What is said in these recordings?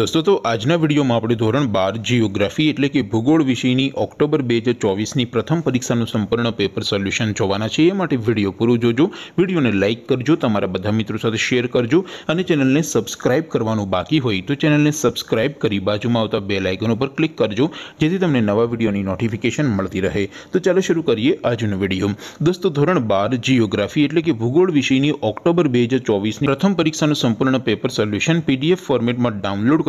दोस्तों तो आज ना वीडियो मा आपणो ધોરણ 12 ज्योग्राफी એટલે કે ભૂગોળ વિષયની ઓક્ટોબર 2024 ની પ્રથમ પરીક્ષાનું સંપૂર્ણ પેપર સોલ્યુશન જોવાના છે એ માટે વિડિયો પૂરો જોજો વિડિયોને લાઈક કરજો તમારા બધા મિત્રો સાથે શેર કરજો અને ચેનલને સબ્સ્ક્રાઇબ કરવાનું બાકી હોય તો ચેનલને સબ્સ્ક્રાઇબ કરી बाजूમાં આવતા બેલ આઇકન ઉપર ક્લિક કરજો જેથી તમને નવા વીડિયોની નોટિફિકેશન મળતી રહે તો ચાલો શરૂ કરીએ આજનો વિડિયો દોસ્તો ધોરણ 12 ज्योग्राफी એટલે કે ભૂગોળ વિષયની ઓક્ટોબર 2024 ની પ્રથમ પરીક્ષાનું સંપૂર્ણ પેપર સોલ્યુશન PDF ફોર્મેટમાં ડાઉનલોડ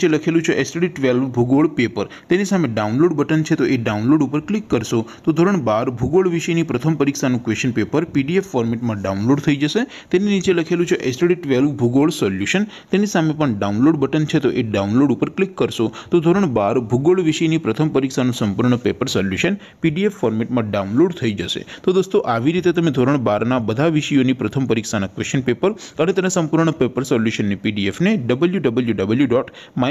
નીચે લખેલું છે એસટીડી ટ્વેલ્વ ભૂગોળ પેપર તેની સામે ડાઉનલોડ બટન છે તો એ ડાઉનલોડ ઉપર ક્લિક કરશો તો ધોરણ બાર ભૂગોળ વિષયની પ્રથમ પરીક્ષાનું ક્વેશ્ચન પેપર પીડીએફ ફોર્મેટમાં ડાઉનલોડ થઈ જશે તેની નીચે લખેલું છે એસટીડી ટ્વેલ્વ ભૂગોળ સોલ્યુશન તેની સામે પણ ડાઉનલોડ બટન છે તો એ ડાઉનલોડ ઉપર ક્લિક કરશો તો ધોરણ બાર ભૂગોળ વિષયની પ્રથમ પરીક્ષાનું સંપૂર્ણ પેપર સોલ્યુશન પીડીએફ ફોર્મેટમાં ડાઉનલોડ થઈ જશે તો દોસ્તો આવી રીતે તમે ધોરણ બારના બધા વિષયોની પ્રથમ પરીક્ષાના ક્વેશ્ચન પેપર અને તેના સંપૂર્ણ પેપર સોલ્યુશનની પીડીએફને W W W dot my